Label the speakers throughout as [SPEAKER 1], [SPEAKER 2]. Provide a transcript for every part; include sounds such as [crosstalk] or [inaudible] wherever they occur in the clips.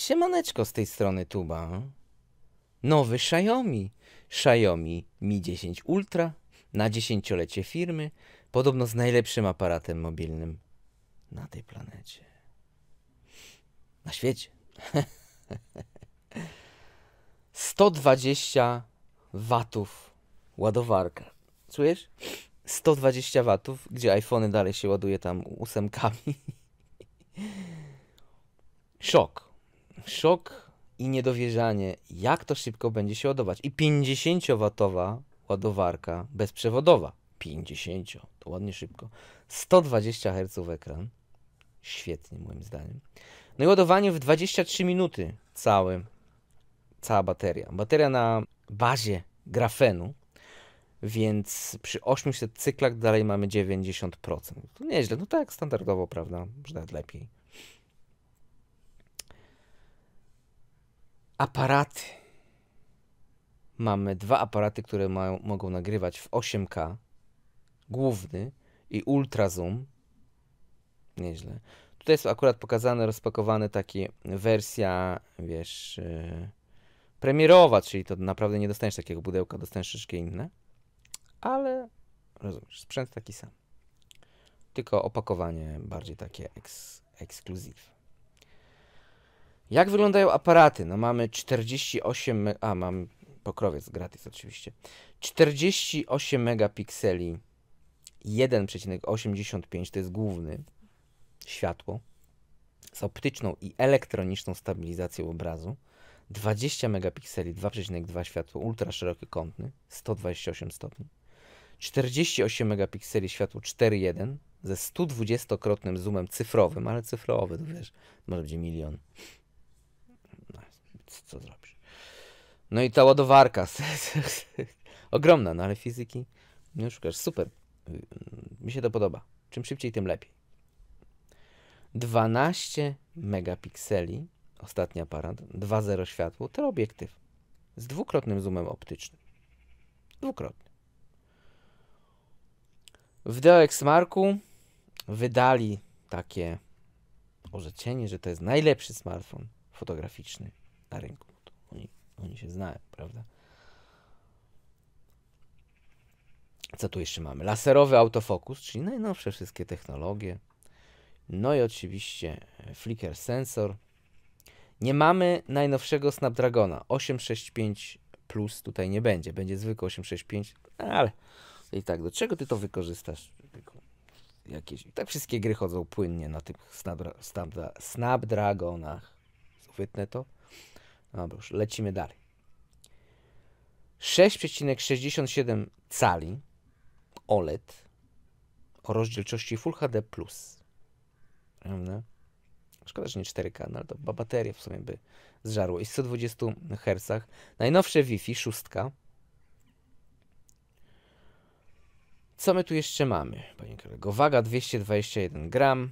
[SPEAKER 1] Siemaneczko z tej strony Tuba. Nowy Xiaomi. Xiaomi Mi 10 Ultra na dziesięciolecie firmy, podobno z najlepszym aparatem mobilnym na tej planecie. Na świecie. 120 [laughs] watów ładowarka. Czujesz? 120 watów, gdzie iPhony dalej się ładuje tam ósemkami. [laughs] Szok szok i niedowierzanie, jak to szybko będzie się ładować. I 50-watowa ładowarka bezprzewodowa. 50, to ładnie szybko. 120 Hz ekran. Świetnie, moim zdaniem. No i ładowanie w 23 minuty cały, cała bateria. Bateria na bazie grafenu, więc przy 800 cyklach dalej mamy 90%. To nieźle, no tak standardowo, prawda? Może nawet lepiej. aparaty. Mamy dwa aparaty, które mają, mogą nagrywać w 8K. Główny i ultra zoom. Nieźle. Tutaj są akurat pokazane, rozpakowane taki wersja, wiesz, yy, premierowa, czyli to naprawdę nie dostaniesz takiego pudełka, dostaniesz troszkę inne. Ale rozumiesz, sprzęt taki sam. Tylko opakowanie bardziej takie eks jak wyglądają aparaty? No mamy 48... A, mam pokrowiec gratis oczywiście. 48 megapikseli 1,85 to jest główny światło z optyczną i elektroniczną stabilizacją obrazu. 20 megapikseli 2,2 światło ultra szeroki kątny 128 stopni. 48 megapikseli światło 4,1 ze 120-krotnym zoomem cyfrowym, ale cyfrowy to wiesz, może będzie milion co zrobisz. No i ta ładowarka. [laughs] Ogromna, no ale fizyki nie no szukasz. Super. Y, mi się to podoba. Czym szybciej, tym lepiej. 12 megapikseli, ostatni aparat, 2.0 światło, obiektyw. z dwukrotnym zoomem optycznym. Dwukrotny. W DxMarku wydali takie orzeczenie, że to jest najlepszy smartfon fotograficzny na rynku. Oni, oni się znają, prawda? Co tu jeszcze mamy? Laserowy autofokus, czyli najnowsze wszystkie technologie. No i oczywiście e, flicker sensor. Nie mamy najnowszego Snapdragona 865 Plus tutaj nie będzie. Będzie zwykły 865, ale i tak do czego ty to wykorzystasz? Jakieś, tak wszystkie gry chodzą płynnie na tych Snapdragonach. Uchwytne to. No Dobra, już lecimy dalej. 6,67 cali OLED o rozdzielczości Full HD+. Szkoda, że nie 4K, no ale to bateria w sumie by zżarło. I 120 Hz. Najnowsze Wi-Fi, 6. Co my tu jeszcze mamy, panie kolego? Waga 221 gram.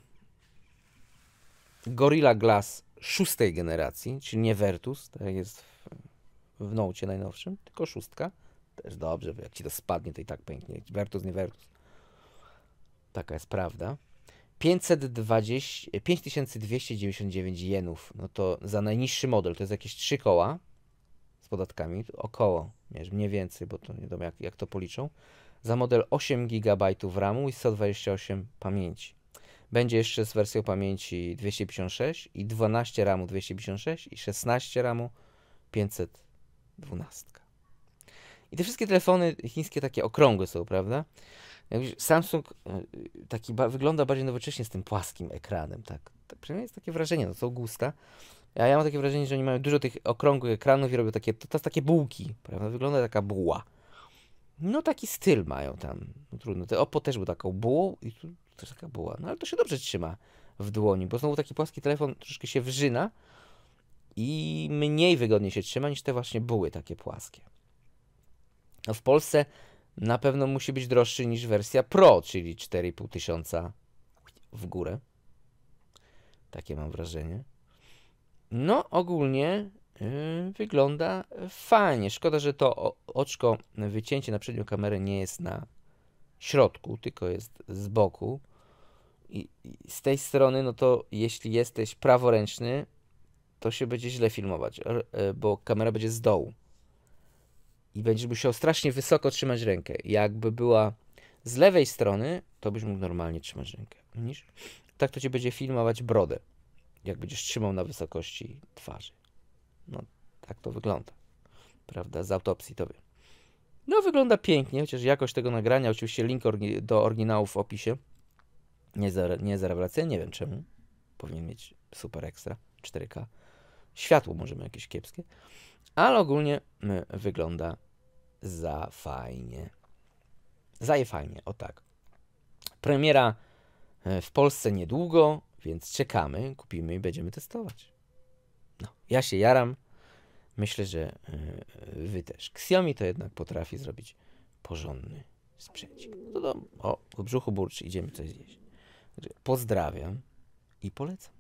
[SPEAKER 1] Gorilla Glass szóstej generacji, czyli nie Vertus, tak jest w, w Nocie najnowszym, tylko szóstka. Też dobrze, bo jak ci to spadnie, to i tak pięknie, Vertus, nie Vertus. Taka jest prawda. 520, 5299 jenów, no to za najniższy model, to jest jakieś 3 koła z podatkami, około, mniej więcej, bo to nie wiem jak, jak to policzą, za model 8 GB RAMu i 128 pamięci. Będzie jeszcze z wersją pamięci 256 i 12 RAMu 256 i 16 RAMu 512. I te wszystkie telefony chińskie takie okrągłe są, prawda? Samsung e, taki ba wygląda bardziej nowocześnie z tym płaskim ekranem, tak? tak przynajmniej jest takie wrażenie, no są gusta. A ja mam takie wrażenie, że oni mają dużo tych okrągłych ekranów i robią takie, to, to takie bułki, prawda? Wygląda taka buła. No taki styl mają tam, no, trudno. Te Oppo też był taką bułą i tu to taka była. No ale to się dobrze trzyma w dłoni, bo znowu taki płaski telefon troszkę się wrzyna i mniej wygodnie się trzyma niż te właśnie buły takie płaskie. No w Polsce na pewno musi być droższy niż wersja Pro, czyli 4,5 tysiąca w górę. Takie mam wrażenie. No, ogólnie yy, wygląda fajnie. Szkoda, że to oczko, wycięcie na przednią kamerę nie jest na środku, tylko jest z boku. I, I, z tej strony, no to jeśli jesteś praworęczny, to się będzie źle filmować, e, bo kamera będzie z dołu. I będziesz musiał strasznie wysoko trzymać rękę. Jakby była z lewej strony, to byś mógł normalnie trzymać rękę. Niż? Tak to cię będzie filmować brodę, jak będziesz trzymał na wysokości twarzy. No, tak to wygląda. Prawda? Z autopsji to wiem. No, wygląda pięknie, chociaż jakość tego nagrania, oczywiście link orgi- do oryginału w opisie. Nie za, nie za rewelacja, nie wiem czemu. Powinien mieć super ekstra 4K. Światło możemy jakieś kiepskie. Ale ogólnie my, wygląda za fajnie. Zaje fajnie, o tak. Premiera e, w Polsce niedługo, więc czekamy, kupimy i będziemy testować. No, ja się jaram. Myślę, że e, wy też. Xiaomi to jednak potrafi zrobić porządny sprzęcik. No to, o, w brzuchu burczy, idziemy coś zjeść. pozdrawiam i polecam.